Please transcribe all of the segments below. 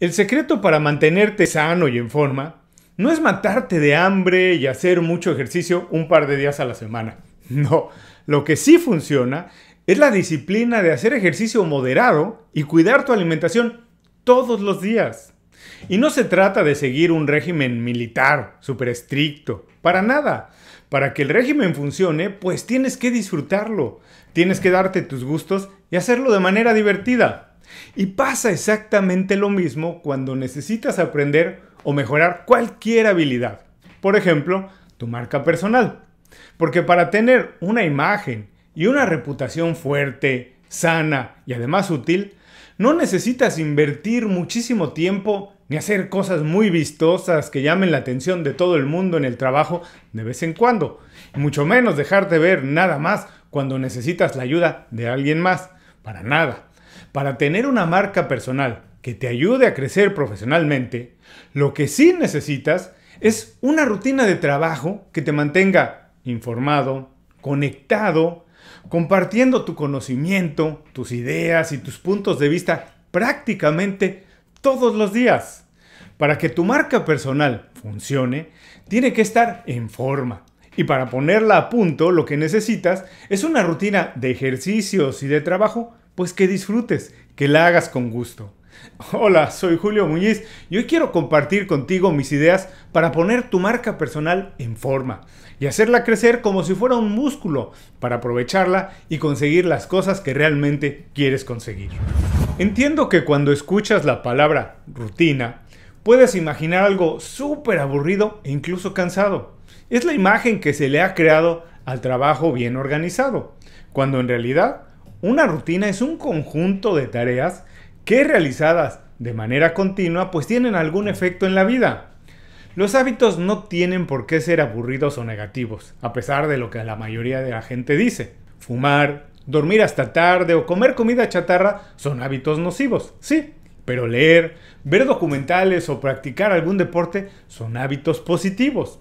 El secreto para mantenerte sano y en forma no es matarte de hambre y hacer mucho ejercicio un par de días a la semana. No, lo que sí funciona es la disciplina de hacer ejercicio moderado y cuidar tu alimentación todos los días. Y no se trata de seguir un régimen militar súper estricto, para nada. Para que el régimen funcione, pues tienes que disfrutarlo, tienes que darte tus gustos y hacerlo de manera divertida. Y pasa exactamente lo mismo cuando necesitas aprender o mejorar cualquier habilidad. Por ejemplo, tu marca personal. Porque para tener una imagen y una reputación fuerte, sana y además útil, no necesitas invertir muchísimo tiempo ni hacer cosas muy vistosas que llamen la atención de todo el mundo en el trabajo de vez en cuando, y mucho menos dejarte ver nada más cuando necesitas la ayuda de alguien más, para nada. Para tener una marca personal que te ayude a crecer profesionalmente, lo que sí necesitas es una rutina de trabajo que te mantenga informado, conectado, compartiendo tu conocimiento, tus ideas y tus puntos de vista prácticamente todos los días. Para que tu marca personal funcione, tiene que estar en forma. Y para ponerla a punto, lo que necesitas es una rutina de ejercicios y de trabajo pues que disfrutes, que la hagas con gusto. Hola, soy Julio Muñiz y hoy quiero compartir contigo mis ideas para poner tu marca personal en forma y hacerla crecer como si fuera un músculo para aprovecharla y conseguir las cosas que realmente quieres conseguir. Entiendo que cuando escuchas la palabra rutina, puedes imaginar algo súper aburrido e incluso cansado. Es la imagen que se le ha creado al trabajo bien organizado, cuando en realidad una rutina es un conjunto de tareas que realizadas de manera continua pues tienen algún efecto en la vida. Los hábitos no tienen por qué ser aburridos o negativos, a pesar de lo que la mayoría de la gente dice. Fumar, dormir hasta tarde o comer comida chatarra son hábitos nocivos, sí, pero leer, ver documentales o practicar algún deporte son hábitos positivos.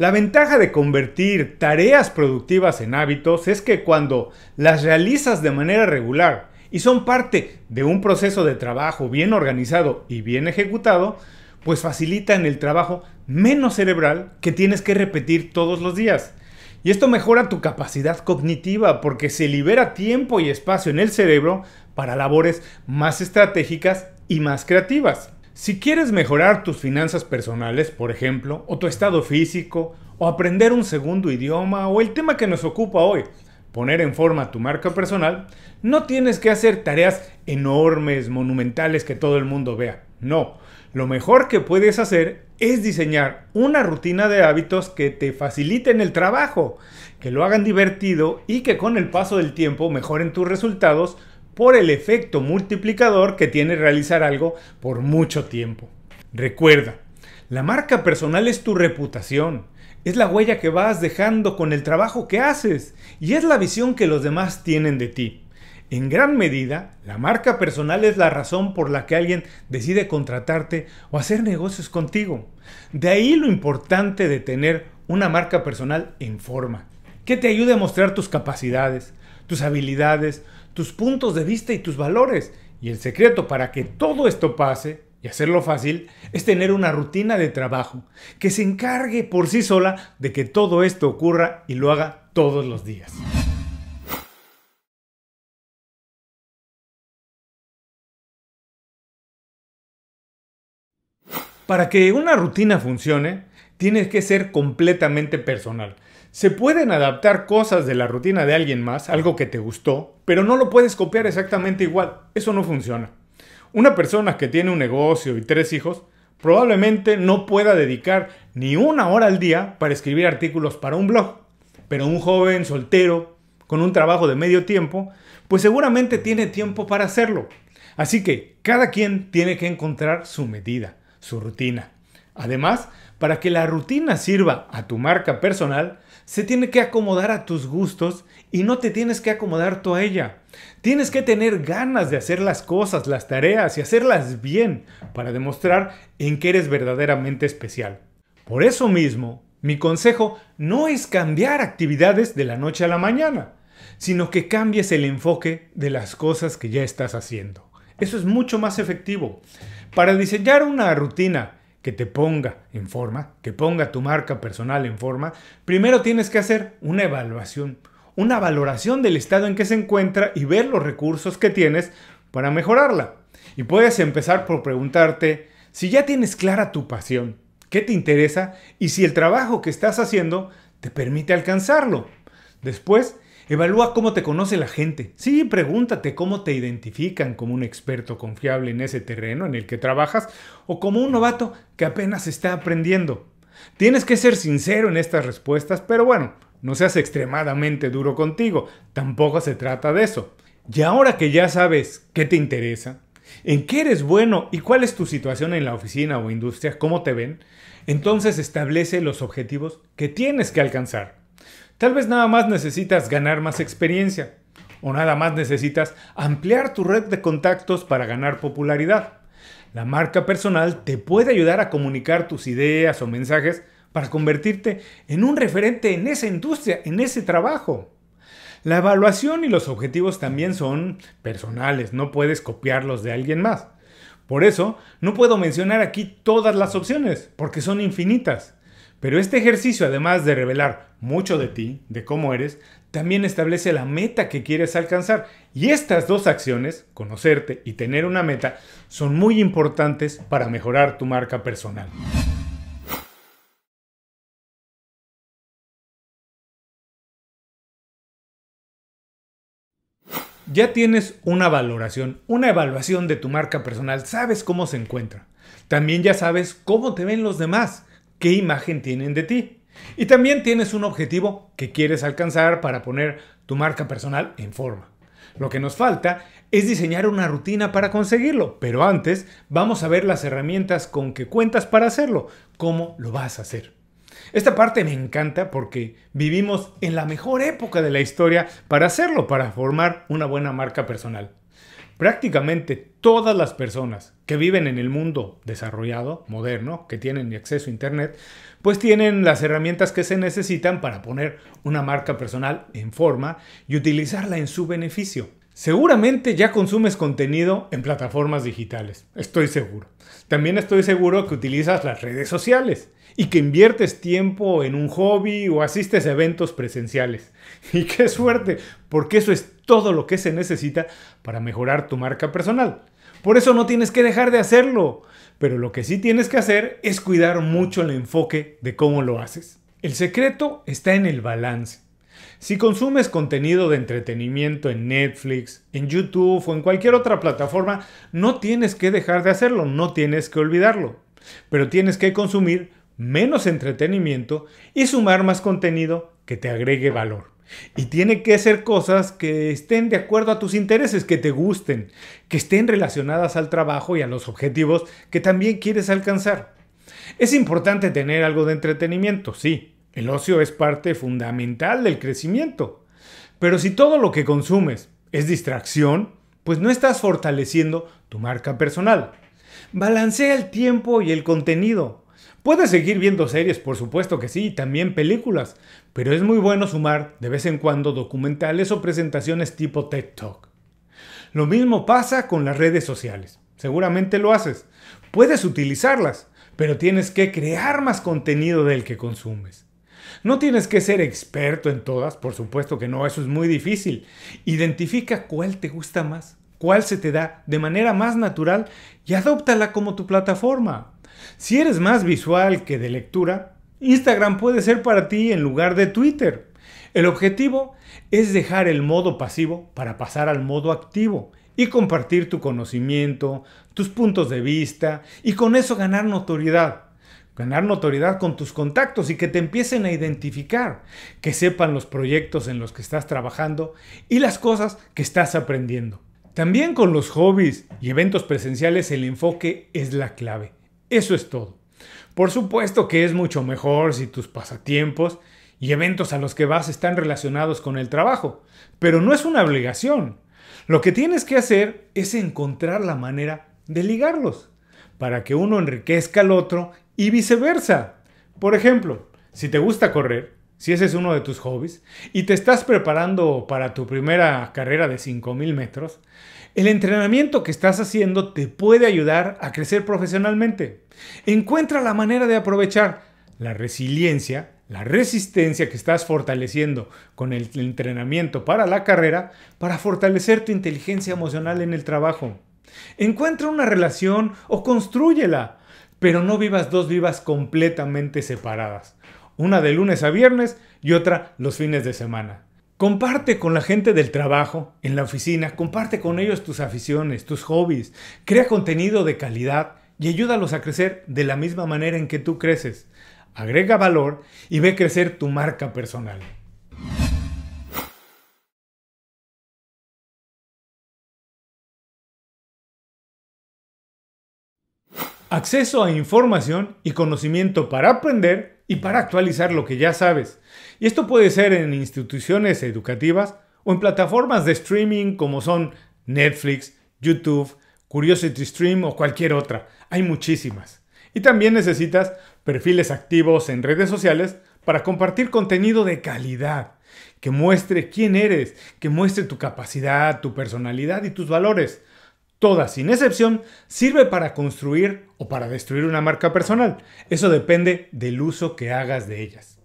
La ventaja de convertir tareas productivas en hábitos es que cuando las realizas de manera regular y son parte de un proceso de trabajo bien organizado y bien ejecutado, pues facilitan el trabajo menos cerebral que tienes que repetir todos los días. Y esto mejora tu capacidad cognitiva porque se libera tiempo y espacio en el cerebro para labores más estratégicas y más creativas. Si quieres mejorar tus finanzas personales, por ejemplo, o tu estado físico, o aprender un segundo idioma, o el tema que nos ocupa hoy, poner en forma tu marca personal, no tienes que hacer tareas enormes, monumentales que todo el mundo vea. No, lo mejor que puedes hacer es diseñar una rutina de hábitos que te faciliten el trabajo, que lo hagan divertido y que con el paso del tiempo mejoren tus resultados por el efecto multiplicador que tiene realizar algo por mucho tiempo. Recuerda, la marca personal es tu reputación, es la huella que vas dejando con el trabajo que haces y es la visión que los demás tienen de ti. En gran medida, la marca personal es la razón por la que alguien decide contratarte o hacer negocios contigo. De ahí lo importante de tener una marca personal en forma, que te ayude a mostrar tus capacidades, tus habilidades, tus puntos de vista y tus valores. Y el secreto para que todo esto pase, y hacerlo fácil, es tener una rutina de trabajo que se encargue por sí sola de que todo esto ocurra y lo haga todos los días. Para que una rutina funcione, tienes que ser completamente personal se pueden adaptar cosas de la rutina de alguien más, algo que te gustó, pero no lo puedes copiar exactamente igual. Eso no funciona. Una persona que tiene un negocio y tres hijos probablemente no pueda dedicar ni una hora al día para escribir artículos para un blog. Pero un joven soltero con un trabajo de medio tiempo, pues seguramente tiene tiempo para hacerlo. Así que cada quien tiene que encontrar su medida, su rutina. Además, para que la rutina sirva a tu marca personal, se tiene que acomodar a tus gustos y no te tienes que acomodar tú a ella. Tienes que tener ganas de hacer las cosas, las tareas y hacerlas bien para demostrar en que eres verdaderamente especial. Por eso mismo, mi consejo no es cambiar actividades de la noche a la mañana, sino que cambies el enfoque de las cosas que ya estás haciendo. Eso es mucho más efectivo. Para diseñar una rutina que te ponga en forma, que ponga tu marca personal en forma, primero tienes que hacer una evaluación, una valoración del estado en que se encuentra y ver los recursos que tienes para mejorarla. Y puedes empezar por preguntarte si ya tienes clara tu pasión, qué te interesa y si el trabajo que estás haciendo te permite alcanzarlo. Después, Evalúa cómo te conoce la gente. Sí, pregúntate cómo te identifican como un experto confiable en ese terreno en el que trabajas o como un novato que apenas está aprendiendo. Tienes que ser sincero en estas respuestas, pero bueno, no seas extremadamente duro contigo, tampoco se trata de eso. Y ahora que ya sabes qué te interesa, en qué eres bueno y cuál es tu situación en la oficina o industria, cómo te ven, entonces establece los objetivos que tienes que alcanzar. Tal vez nada más necesitas ganar más experiencia o nada más necesitas ampliar tu red de contactos para ganar popularidad. La marca personal te puede ayudar a comunicar tus ideas o mensajes para convertirte en un referente en esa industria, en ese trabajo. La evaluación y los objetivos también son personales, no puedes copiarlos de alguien más. Por eso, no puedo mencionar aquí todas las opciones, porque son infinitas. Pero este ejercicio, además de revelar mucho de ti, de cómo eres, también establece la meta que quieres alcanzar. Y estas dos acciones, conocerte y tener una meta, son muy importantes para mejorar tu marca personal. Ya tienes una valoración, una evaluación de tu marca personal, sabes cómo se encuentra. También ya sabes cómo te ven los demás qué imagen tienen de ti. Y también tienes un objetivo que quieres alcanzar para poner tu marca personal en forma. Lo que nos falta es diseñar una rutina para conseguirlo, pero antes vamos a ver las herramientas con que cuentas para hacerlo, cómo lo vas a hacer. Esta parte me encanta porque vivimos en la mejor época de la historia para hacerlo, para formar una buena marca personal. Prácticamente todas las personas que viven en el mundo desarrollado, moderno, que tienen acceso a Internet, pues tienen las herramientas que se necesitan para poner una marca personal en forma y utilizarla en su beneficio. Seguramente ya consumes contenido en plataformas digitales, estoy seguro. También estoy seguro que utilizas las redes sociales y que inviertes tiempo en un hobby o asistes a eventos presenciales. Y qué suerte, porque eso es todo lo que se necesita para mejorar tu marca personal. Por eso no tienes que dejar de hacerlo, pero lo que sí tienes que hacer es cuidar mucho el enfoque de cómo lo haces. El secreto está en el balance. Si consumes contenido de entretenimiento en Netflix, en YouTube o en cualquier otra plataforma, no tienes que dejar de hacerlo, no tienes que olvidarlo. Pero tienes que consumir menos entretenimiento y sumar más contenido que te agregue valor. Y tiene que ser cosas que estén de acuerdo a tus intereses, que te gusten, que estén relacionadas al trabajo y a los objetivos que también quieres alcanzar. Es importante tener algo de entretenimiento, sí. El ocio es parte fundamental del crecimiento. Pero si todo lo que consumes es distracción, pues no estás fortaleciendo tu marca personal. Balancea el tiempo y el contenido. Puedes seguir viendo series, por supuesto que sí, y también películas, pero es muy bueno sumar de vez en cuando documentales o presentaciones tipo TED Talk. Lo mismo pasa con las redes sociales. Seguramente lo haces. Puedes utilizarlas, pero tienes que crear más contenido del que consumes. No tienes que ser experto en todas, por supuesto que no, eso es muy difícil. Identifica cuál te gusta más, cuál se te da de manera más natural y adóptala como tu plataforma. Si eres más visual que de lectura, Instagram puede ser para ti en lugar de Twitter. El objetivo es dejar el modo pasivo para pasar al modo activo y compartir tu conocimiento, tus puntos de vista y con eso ganar notoriedad. Ganar notoriedad con tus contactos y que te empiecen a identificar, que sepan los proyectos en los que estás trabajando y las cosas que estás aprendiendo. También con los hobbies y eventos presenciales el enfoque es la clave. Eso es todo. Por supuesto que es mucho mejor si tus pasatiempos y eventos a los que vas están relacionados con el trabajo, pero no es una obligación. Lo que tienes que hacer es encontrar la manera de ligarlos, para que uno enriquezca al otro y viceversa. Por ejemplo, si te gusta correr, si ese es uno de tus hobbies, y te estás preparando para tu primera carrera de 5.000 metros, el entrenamiento que estás haciendo te puede ayudar a crecer profesionalmente. Encuentra la manera de aprovechar la resiliencia, la resistencia que estás fortaleciendo con el entrenamiento para la carrera, para fortalecer tu inteligencia emocional en el trabajo. Encuentra una relación o construyela, pero no vivas dos vivas completamente separadas una de lunes a viernes y otra los fines de semana. Comparte con la gente del trabajo, en la oficina, comparte con ellos tus aficiones, tus hobbies, crea contenido de calidad y ayúdalos a crecer de la misma manera en que tú creces. Agrega valor y ve crecer tu marca personal. Acceso a información y conocimiento para aprender y para actualizar lo que ya sabes. Y esto puede ser en instituciones educativas o en plataformas de streaming como son Netflix, YouTube, Curiosity Stream o cualquier otra. Hay muchísimas. Y también necesitas perfiles activos en redes sociales para compartir contenido de calidad, que muestre quién eres, que muestre tu capacidad, tu personalidad y tus valores. Todas, sin excepción, sirve para construir o para destruir una marca personal. Eso depende del uso que hagas de ellas.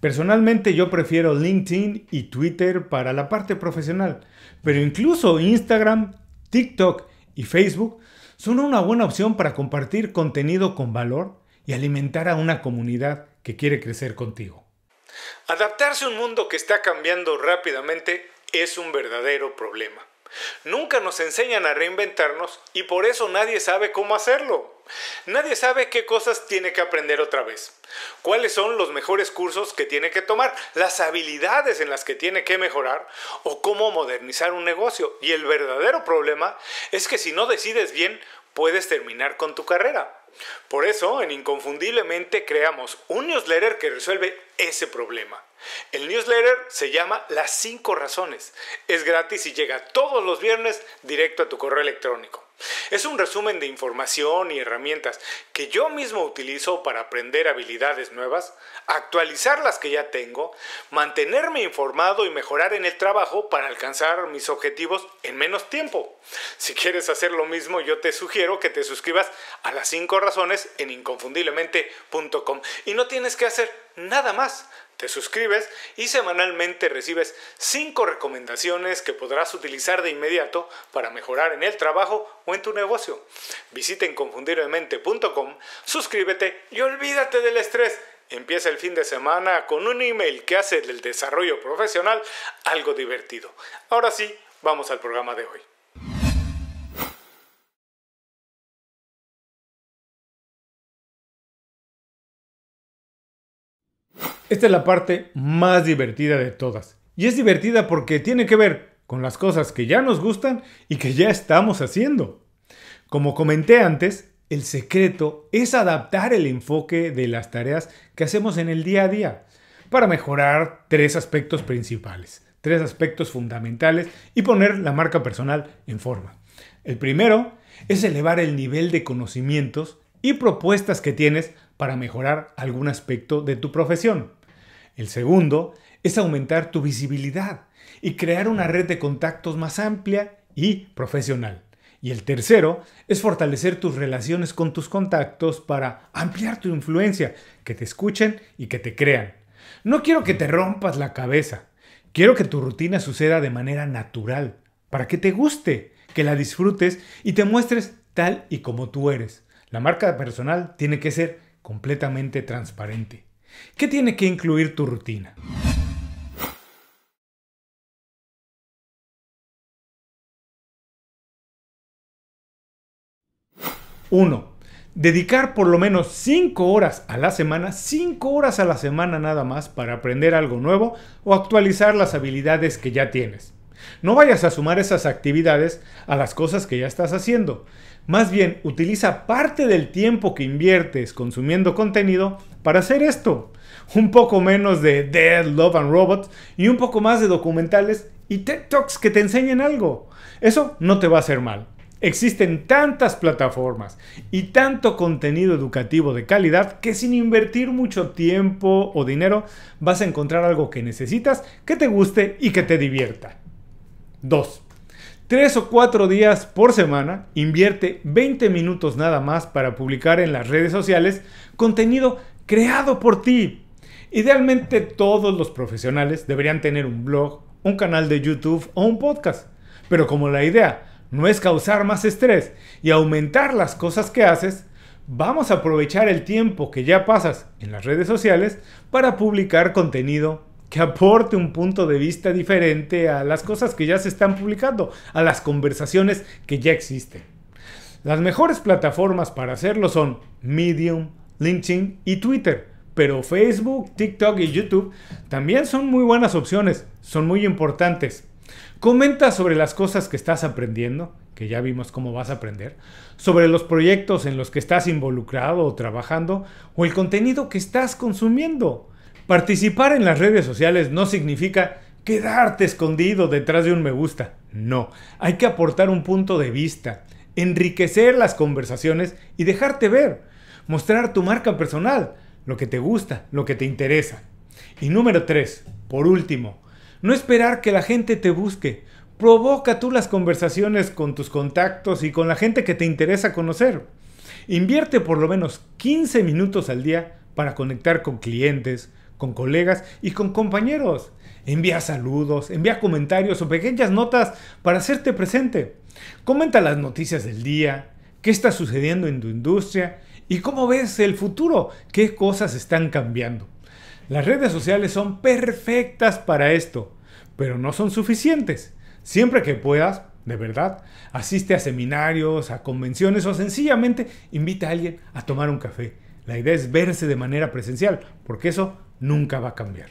Personalmente yo prefiero LinkedIn y Twitter para la parte profesional, pero incluso Instagram, TikTok y Facebook son una buena opción para compartir contenido con valor y alimentar a una comunidad que quiere crecer contigo. Adaptarse a un mundo que está cambiando rápidamente es un verdadero problema. Nunca nos enseñan a reinventarnos y por eso nadie sabe cómo hacerlo. Nadie sabe qué cosas tiene que aprender otra vez, cuáles son los mejores cursos que tiene que tomar, las habilidades en las que tiene que mejorar o cómo modernizar un negocio. Y el verdadero problema es que si no decides bien, puedes terminar con tu carrera. Por eso, en Inconfundiblemente creamos un newsletter que resuelve ese problema. El newsletter se llama Las 5 razones. Es gratis y llega todos los viernes directo a tu correo electrónico. Es un resumen de información y herramientas que yo mismo utilizo para aprender habilidades nuevas, actualizar las que ya tengo, mantenerme informado y mejorar en el trabajo para alcanzar mis objetivos en menos tiempo. Si quieres hacer lo mismo, yo te sugiero que te suscribas a las 5 razones en inconfundiblemente.com y no tienes que hacer nada más. Te suscribes y semanalmente recibes 5 recomendaciones que podrás utilizar de inmediato para mejorar en el trabajo o en tu negocio. Visiten inconfundiblemente.com, suscríbete y olvídate del estrés. Empieza el fin de semana con un email que hace del desarrollo profesional algo divertido. Ahora sí, vamos al programa de hoy. Esta es la parte más divertida de todas. Y es divertida porque tiene que ver con las cosas que ya nos gustan y que ya estamos haciendo. Como comenté antes, el secreto es adaptar el enfoque de las tareas que hacemos en el día a día para mejorar tres aspectos principales, tres aspectos fundamentales y poner la marca personal en forma. El primero es elevar el nivel de conocimientos y propuestas que tienes para mejorar algún aspecto de tu profesión. El segundo es aumentar tu visibilidad y crear una red de contactos más amplia y profesional. Y el tercero es fortalecer tus relaciones con tus contactos para ampliar tu influencia, que te escuchen y que te crean. No quiero que te rompas la cabeza. Quiero que tu rutina suceda de manera natural, para que te guste, que la disfrutes y te muestres tal y como tú eres. La marca personal tiene que ser completamente transparente. ¿Qué tiene que incluir tu rutina? 1. Dedicar por lo menos 5 horas a la semana, 5 horas a la semana nada más para aprender algo nuevo o actualizar las habilidades que ya tienes. No vayas a sumar esas actividades a las cosas que ya estás haciendo. Más bien, utiliza parte del tiempo que inviertes consumiendo contenido para hacer esto. Un poco menos de Dead, Love and Robots y un poco más de documentales y TED Talks que te enseñen algo. Eso no te va a hacer mal. Existen tantas plataformas y tanto contenido educativo de calidad que sin invertir mucho tiempo o dinero vas a encontrar algo que necesitas, que te guste y que te divierta. 2 tres o cuatro días por semana, invierte 20 minutos nada más para publicar en las redes sociales contenido creado por ti. Idealmente todos los profesionales deberían tener un blog, un canal de YouTube o un podcast. Pero como la idea no es causar más estrés y aumentar las cosas que haces, vamos a aprovechar el tiempo que ya pasas en las redes sociales para publicar contenido que aporte un punto de vista diferente a las cosas que ya se están publicando, a las conversaciones que ya existen. Las mejores plataformas para hacerlo son Medium, LinkedIn y Twitter, pero Facebook, TikTok y YouTube también son muy buenas opciones, son muy importantes. Comenta sobre las cosas que estás aprendiendo, que ya vimos cómo vas a aprender, sobre los proyectos en los que estás involucrado o trabajando, o el contenido que estás consumiendo. Participar en las redes sociales no significa quedarte escondido detrás de un me gusta. No, hay que aportar un punto de vista, enriquecer las conversaciones y dejarte ver, mostrar tu marca personal, lo que te gusta, lo que te interesa. Y número 3, por último, no esperar que la gente te busque. Provoca tú las conversaciones con tus contactos y con la gente que te interesa conocer. Invierte por lo menos 15 minutos al día para conectar con clientes, con colegas y con compañeros. Envía saludos, envía comentarios o pequeñas notas para hacerte presente. Comenta las noticias del día, qué está sucediendo en tu industria y cómo ves el futuro, qué cosas están cambiando. Las redes sociales son perfectas para esto, pero no son suficientes. Siempre que puedas, de verdad, asiste a seminarios, a convenciones o sencillamente invita a alguien a tomar un café. La idea es verse de manera presencial, porque eso nunca va a cambiar.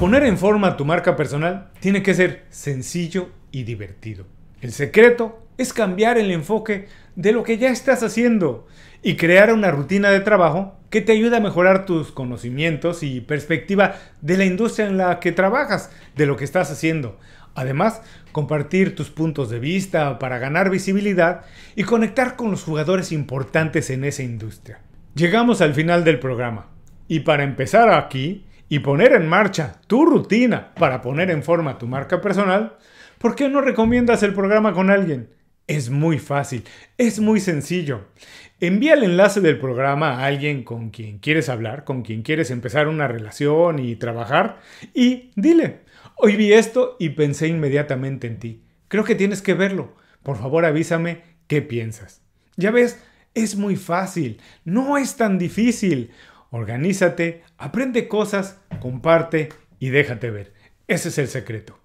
Poner en forma tu marca personal tiene que ser sencillo y divertido. El secreto es cambiar el enfoque de lo que ya estás haciendo y crear una rutina de trabajo que te ayude a mejorar tus conocimientos y perspectiva de la industria en la que trabajas, de lo que estás haciendo. Además, compartir tus puntos de vista para ganar visibilidad y conectar con los jugadores importantes en esa industria. Llegamos al final del programa. Y para empezar aquí y poner en marcha tu rutina para poner en forma tu marca personal, ¿por qué no recomiendas el programa con alguien? Es muy fácil, es muy sencillo. Envía el enlace del programa a alguien con quien quieres hablar, con quien quieres empezar una relación y trabajar, y dile, hoy vi esto y pensé inmediatamente en ti. Creo que tienes que verlo. Por favor avísame qué piensas. Ya ves, es muy fácil, no es tan difícil. Organízate, aprende cosas, comparte y déjate ver. Ese es el secreto.